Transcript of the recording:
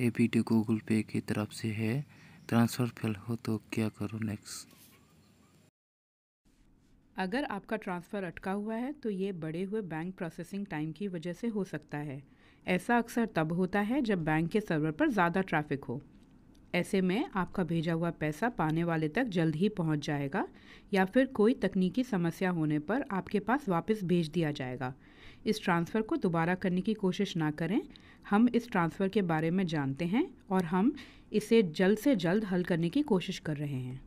ये video Google पे की तरफ से है ट्रांसफ़र फेल हो तो क्या करो नेक्स्ट अगर आपका ट्रांसफ़र अटका हुआ है तो ये बढ़े हुए बैंक प्रोसेसिंग टाइम की वजह से हो सकता है ऐसा अक्सर तब होता है जब बैंक के सर्वर पर ज़्यादा ट्रैफिक हो ऐसे में आपका भेजा हुआ पैसा पाने वाले तक जल्द ही पहुंच जाएगा या फिर कोई तकनीकी समस्या होने पर आपके पास वापस भेज दिया जाएगा इस ट्रांसफ़र को दोबारा करने की कोशिश ना करें हम इस ट्रांसफ़र के बारे में जानते हैं और हम इसे जल्द से जल्द हल करने की कोशिश कर रहे हैं